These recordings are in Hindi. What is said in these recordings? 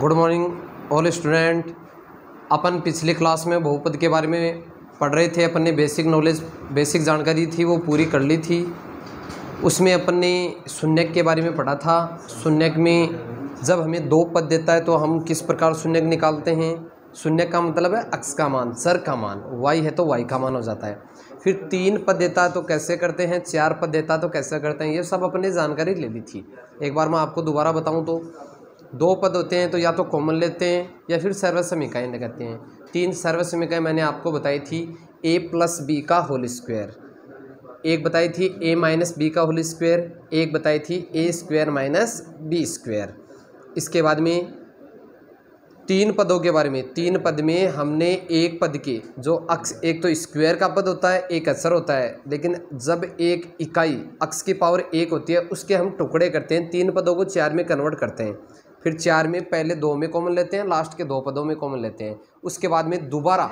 गुड मॉर्निंग ऑल स्टूडेंट अपन पिछली क्लास में बहुपद के बारे में पढ़ रहे थे अपन ने बेसिक नॉलेज बेसिक जानकारी थी वो पूरी कर ली थी उसमें अपन ने शून्यक के बारे में पढ़ा था शून्यक में जब हमें दो पद देता है तो हम किस प्रकार शून्यक निकालते हैं शून्य का मतलब है अक्स का मान सर का मान वाई है तो वाई का मान हो जाता है फिर तीन पद देता है तो कैसे करते हैं चार पद देता है तो कैसे करते हैं ये सब अपने जानकारी ले ली थी एक बार मैं आपको दोबारा बताऊं तो दो पद होते हैं तो या तो कॉमन लेते हैं या फिर सर्वसमिकाएँ लगाते हैं तीन सर्वसमिकाएँ मैंने आपको बताई थी ए प्लस बी का होल स्क्वायर एक बताई थी ए माइनस बी का होल स्क्वायर एक बताई थी A square minus B square इसके बाद में तीन पदों के बारे में तीन पद में हमने एक पद के जो अक्स एक तो स्क्वायर का पद होता है एक असर होता है लेकिन जब एक इकाई अक्स की पावर एक होती है उसके हम टुकड़े करते हैं तीन पदों को चार में कन्वर्ट करते हैं फिर चार में पहले दो में कॉमन लेते हैं लास्ट के दो पदों में कॉमन लेते हैं उसके बाद में दोबारा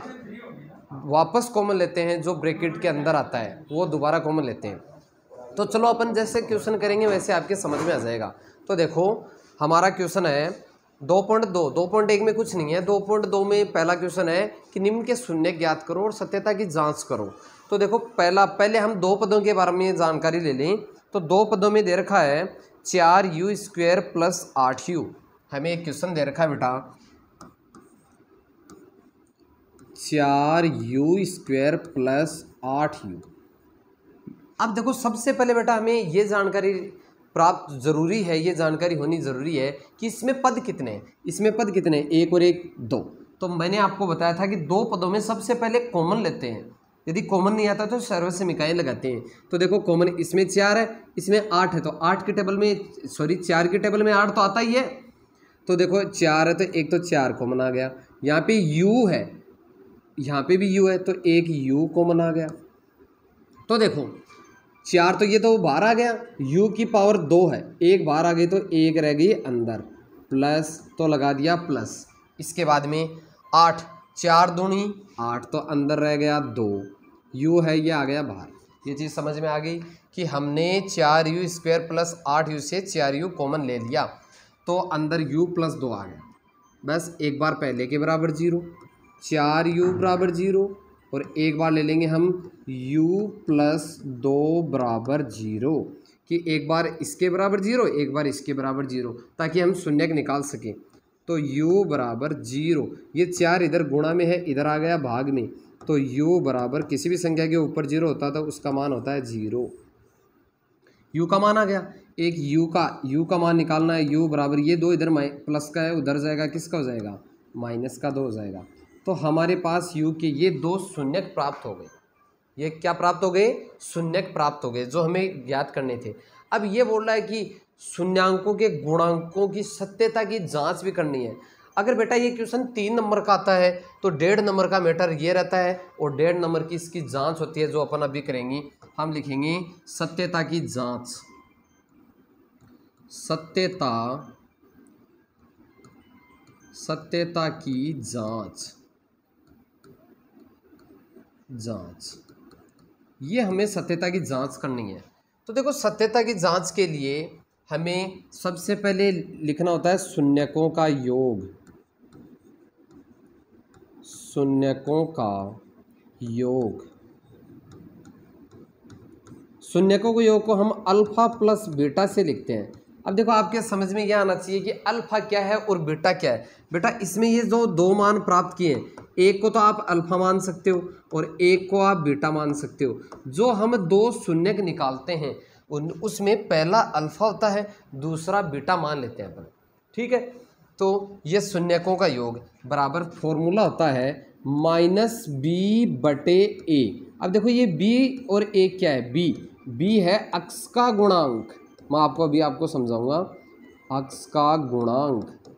वापस कॉमन लेते हैं जो ब्रैकेट के अंदर आता है वो दोबारा कॉमन लेते हैं तो चलो अपन जैसे क्वेश्चन करेंगे वैसे आपके समझ में आ जाएगा तो देखो हमारा क्वेश्चन है दो पॉइंट दो दो पॉइंट एक में कुछ नहीं है दो पॉइंट दो में पहला क्वेश्चन है कि निम्न के शून्य ज्ञात करो और सत्यता की जांच करो तो देखो पहला पहले हम दो पदों के बारे में जानकारी ले लें तो दो पदों में दे रखा है चार यू स्क्वेयर प्लस आठ यू हमें एक क्वेश्चन दे रखा है बेटा चार यू स्क्वेयर प्लस आठ यू अब देखो सबसे पहले बेटा हमें ये जानकारी प्राप्त जरूरी है ये जानकारी होनी ज़रूरी है कि इसमें पद कितने हैं इसमें पद कितने हैं एक और एक दो तो मैंने आपको बताया था कि दो पदों में सबसे पहले कॉमन लेते हैं यदि कॉमन नहीं आता तो से इकाएँ लगाते हैं तो देखो कॉमन इसमें चार है इसमें आठ है तो आठ के टेबल में सॉरी चार के टेबल में आठ तो आता ही है तो देखो चार है तो एक तो चार कॉमन आ गया यहाँ पे u है यहाँ पे भी u है तो एक u कॉमन आ गया तो देखो चार तो ये तो बाहर आ गया u की पावर दो है एक बाहर आ गई तो एक रह गई अंदर प्लस तो लगा दिया प्लस इसके बाद में आठ चार दूनी आठ तो अंदर रह गया दो यू है ये आ गया बाहर ये चीज़ समझ में आ गई कि हमने चार यू स्क्वेयर प्लस आठ यू से चार यू कॉमन ले लिया तो अंदर u प्लस दो आ गया बस एक बार पहले के बराबर जीरो चार u बराबर जीरो और एक बार ले लेंगे हम u प्लस दो बराबर जीरो कि एक बार इसके बराबर जीरो एक बार इसके बराबर जीरो ताकि हम शून्य निकाल सकें तो u बराबर जीरो ये चार इधर गुणा में है इधर आ गया भाग में तो u बराबर किसी भी संख्या के ऊपर जीरो होता तो उसका मान होता है जीरो u का मान आ गया एक u का u का मान निकालना है u बराबर ये दो इधर प्लस का है उधर जाएगा किसका हो जाएगा माइनस का दो हो जाएगा तो हमारे पास u के ये दो शून्यक प्राप्त हो गए ये क्या प्राप्त हो गए शून्यक प्राप्त हो गए जो हमें ज्ञात करने थे अब ये बोल रहा है कि शून्यांकों के गुणांकों की सत्यता की जाँच भी करनी है अगर बेटा ये क्वेश्चन तीन नंबर का आता है तो डेढ़ नंबर का मैटर ये रहता है और डेढ़ नंबर की इसकी जांच होती है जो अपन अभी करेंगी हम लिखेंगे सत्यता की जांच सत्यता सत्यता की जांच जांच ये हमें सत्यता की जांच करनी है तो देखो सत्यता की जांच के लिए हमें सबसे पहले लिखना होता है शून्यकों का योग शून्यकों का योग शून्यकों के योग को हम अल्फा प्लस बीटा से लिखते हैं अब देखो आपके समझ में यह आना चाहिए कि अल्फ़ा क्या है और बेटा क्या है बेटा इसमें ये जो दो मान प्राप्त किए एक को तो आप अल्फ़ा मान सकते हो और एक को आप बेटा मान सकते हो जो हम दो शून्य निकालते हैं उन उसमें पहला अल्फ़ा होता है दूसरा बेटा मान लेते हैं अपन ठीक है तो ये शून्यकों का योग बराबर फॉर्मूला होता है माइनस बी बटे ए अब देखो ये बी और ए क्या है बी बी है अक्स का गुणांक मैं आपको अभी आपको समझाऊंगा अक्स का गुणांक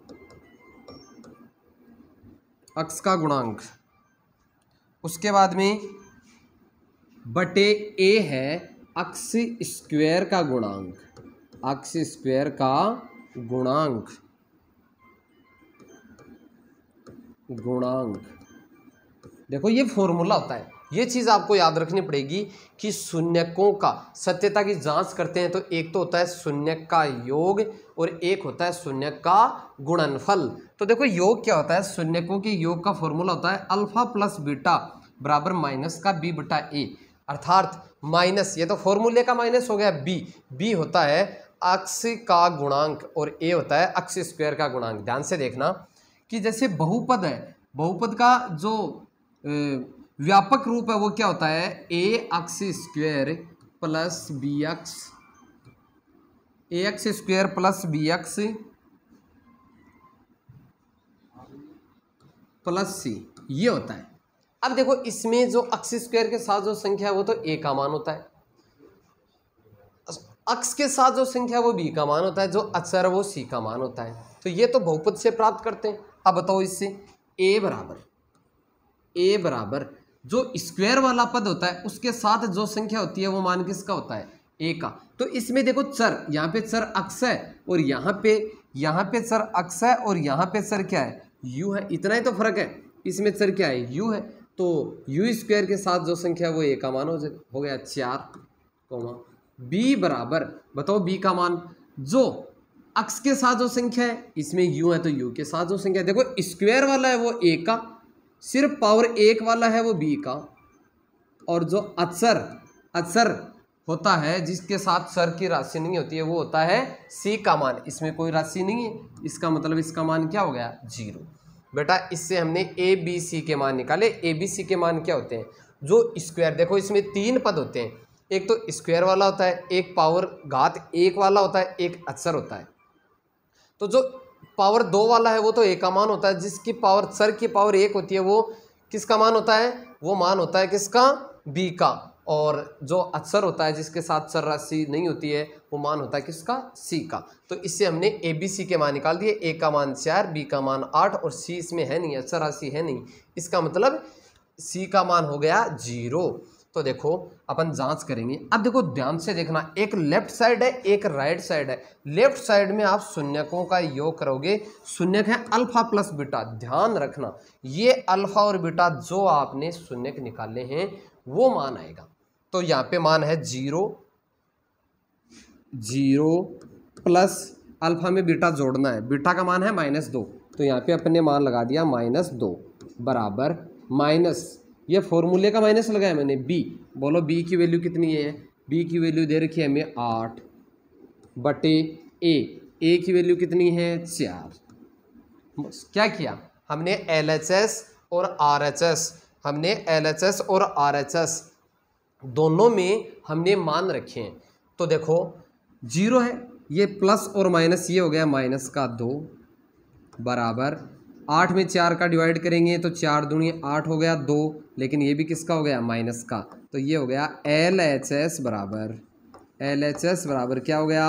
अक्स का गुणांक उसके बाद में बटे ए है अक्स स्क्वेयर का गुणांक अक्स स्क्वेयर का गुणांक गुणांक देखो ये फॉर्मूला होता है ये चीज़ आपको याद रखनी पड़ेगी कि शून्यकों का सत्यता की जांच करते हैं तो एक तो होता है शून्य का योग और एक होता है शून्य का गुणनफल तो देखो योग क्या होता है शून्यकों के योग का फॉर्मूला होता है अल्फा प्लस बीटा बराबर माइनस का बी बटा ए अर्थात माइनस ये तो फॉर्मूले का माइनस हो गया बी बी होता है अक्स का गुणांक और ए होता है अक्स स्क्वायर का गुणांक ध्यान से देखना कि जैसे बहुपद है बहुपद का जो व्यापक रूप है वो क्या होता है A X square plus B X A X square plus B X plus C ये होता है अब देखो इसमें जो अक्स स्क्वेयर के साथ जो संख्या है वो तो ए का मान होता है अक्स के साथ जो संख्या है वो बी का मान होता है जो अक्षर वो सी का मान होता है तो ये तो बहुपद से प्राप्त करते हैं अब बताओ इससे ए बराबर ए बराबर जो स्क्वायर वाला पद होता है उसके साथ जो संख्या होती है वो मान किसका होता है ए का तो इसमें देखो चर यहाँ पे चर अक्स है और यहाँ पे यहाँ पे चर अक्स है और यहाँ पे चर क्या है यू है इतना ही तो फर्क है इसमें चर क्या है यू है तो यू स्क्वायर के साथ जो संख्या है वो ए का मान हो जाए हो गया चार कोमा बी बराबर बताओ बी का मान जो अक्स के साथ जो संख्या है इसमें यू है तो यू के साथ जो संख्या है देखो स्क्वायर वाला है वो ए का सिर्फ पावर एक वाला है वो बी का और जो अक्सर अक्सर होता है जिसके साथ सर की राशि नहीं होती है वो होता है सी का मान इसमें कोई राशि नहीं है इसका मतलब इसका मान क्या हो गया जीरो बेटा इससे हमने ए बी सी के मान निकाले ए बी सी के मान क्या होते हैं जो स्क्वायर देखो इसमें तीन पद होते हैं एक तो स्क्वायर वाला होता है एक पावर घात एक वाला होता है एक अक्सर होता है तो जो पावर दो वाला है वो तो एक का मान होता है जिसकी पावर सर की पावर एक होती है वो किसका मान होता है वो मान होता है किसका बी का और जो अक्षर होता है जिसके साथ सर राशि नहीं होती है वो मान होता है किसका सी का तो इससे हमने ए बी सी के मान निकाल दिए ए का मान चार बी का मान आठ और सी इसमें है नहीं अक्षर राशि है नहीं इसका मतलब सी का मान हो गया जीरो तो देखो अपन जांच करेंगे अब देखो ध्यान से देखना एक लेफ्ट साइड है एक राइट साइड है लेफ्ट साइड में आप शून्यकों का योग करोगे शून्यक है अल्फा प्लस बीटा ध्यान रखना ये अल्फा और बीटा जो आपने शून्यक निकाले हैं वो मान आएगा तो यहाँ पे मान है जीरो जीरो प्लस अल्फा में बीटा जोड़ना है बीटा का मान है माइनस दो तो यहाँ अपन अपने मान लगा दिया माइनस दो बराबर माइनस ये फॉर्मूले का माइनस लगाया मैंने बी बोलो बी की वैल्यू कितनी है बी की वैल्यू दे रखी है हमें आठ बटे ए ए की वैल्यू कितनी है चार क्या किया हमने एल एच एस और आर एच एस हमने एल एच एस और आर एच एस दोनों में हमने मान रखे हैं तो देखो जीरो है ये प्लस और माइनस ये हो गया माइनस का दो बराबर आठ में चार का डिवाइड करेंगे तो चार दूनी आठ हो गया दो लेकिन ये भी किसका हो गया माइनस का तो ये हो गया एल एच एस बराबर एल एच एस बराबर क्या हो गया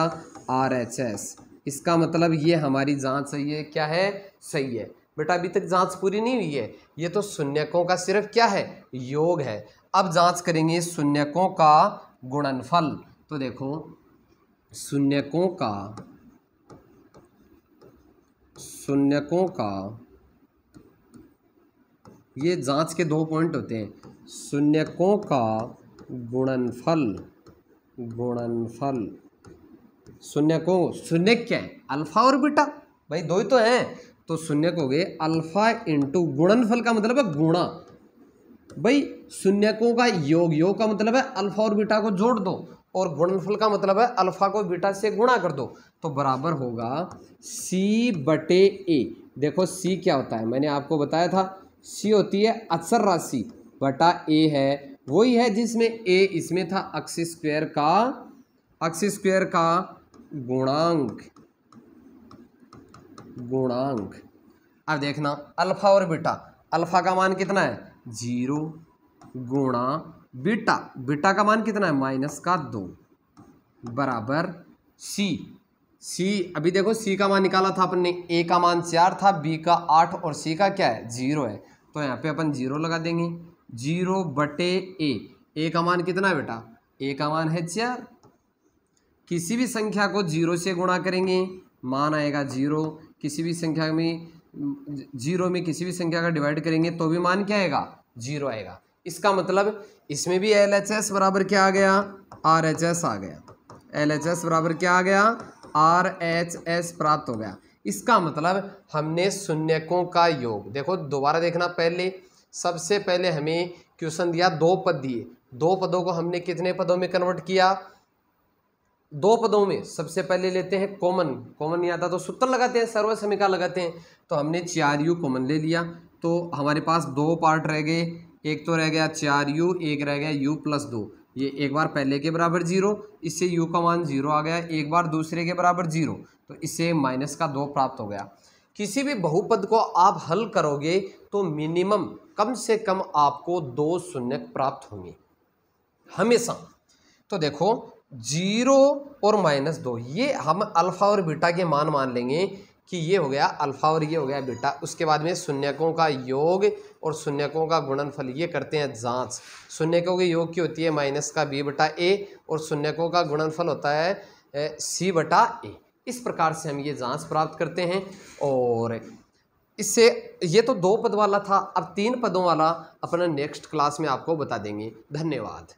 आर एच एस इसका मतलब ये हमारी जांच सही है क्या है सही है बेटा अभी तक जांच पूरी नहीं हुई है ये तो शून्यकों का सिर्फ क्या है योग है अब जांच करेंगे शून्यकों का गुणनफल तो देखो शून्यकों का शून्यकों का ये जांच के दो पॉइंट होते हैं शून्यकों का गुणनफल गुणनफल शून्यकों शून्य क्या है अल्फा और बीटा भाई दो ही तो हैं तो शून्यक हो गए अल्फा इंटू गुणनफल का मतलब है गुणा भाई शून्यकों का योग योग का मतलब है अल्फा और बीटा को जोड़ दो और गुणनफल का मतलब है अल्फा को बीटा से गुणा कर दो तो बराबर होगा सी बटे ए देखो सी क्या होता है मैंने आपको बताया था सी होती है असर राशि बटा ए है वही है जिसमें ए इसमें था अक्स स्क्वेयर का अक्स स्क्वेयर का गुणांक गुणांक अब देखना अल्फा और बीटा अल्फा का मान कितना है जीरो गुणा बीटा बीटा का मान कितना है माइनस का दो बराबर सी सी अभी देखो सी का मान निकाला था अपन ने ए का मान चार था बी का आठ और सी का क्या है जीरो है तो यहाँ पे अपन जीरो लगा देंगे जीरो बटे ए ए का मान कितना बेटा ए का मान है चार किसी भी संख्या को जीरो से गुणा करेंगे मान आएगा जीरो किसी भी संख्या में जीरो में किसी भी संख्या का डिवाइड करेंगे तो भी मान क्या आएगा जीरो आएगा इसका मतलब इसमें भी एल एच एस बराबर क्या आ गया आर एच एस आ गया एल एच एस बराबर क्या आ गया आर एच एस प्राप्त हो गया इसका मतलब हमने शून्यकों का योग देखो दोबारा देखना पहले सबसे पहले हमें क्वेश्चन दिया दो पद दिए दो पदों को हमने कितने पदों में कन्वर्ट किया दो पदों में सबसे पहले लेते हैं कॉमन कॉमन नहीं आता तो सूत्र लगाते हैं सर्व समीका लगाते हैं तो हमने चार यू कॉमन ले लिया तो हमारे पास दो पार्ट रह गए एक तो रह गया चार यू एक रह गया यू प्लस दो ये एक बार पहले के बराबर जीरो इससे यू का मान जीरो आ गया एक बार दूसरे के बराबर जीरो तो इससे माइनस का दो प्राप्त हो गया किसी भी बहुपद को आप हल करोगे तो मिनिमम कम से कम आपको दो शून्य प्राप्त होंगे हमेशा तो देखो जीरो और माइनस दो ये हम अल्फ़ा और बीटा के मान मान लेंगे कि ये हो गया अल्फ़ा और ये हो गया बीटा उसके बाद में शून्यकों का योग और शून्यकों का गुणनफल ये करते हैं जांच शून्यकों के योग की होती है माइनस का बी बटा ए और शून्यकों का गुणनफल होता है सी बटा ए इस प्रकार से हम ये जांच प्राप्त करते हैं और इससे ये तो दो पद वाला था अब तीन पदों वाला अपना नेक्स्ट क्लास में आपको बता देंगे धन्यवाद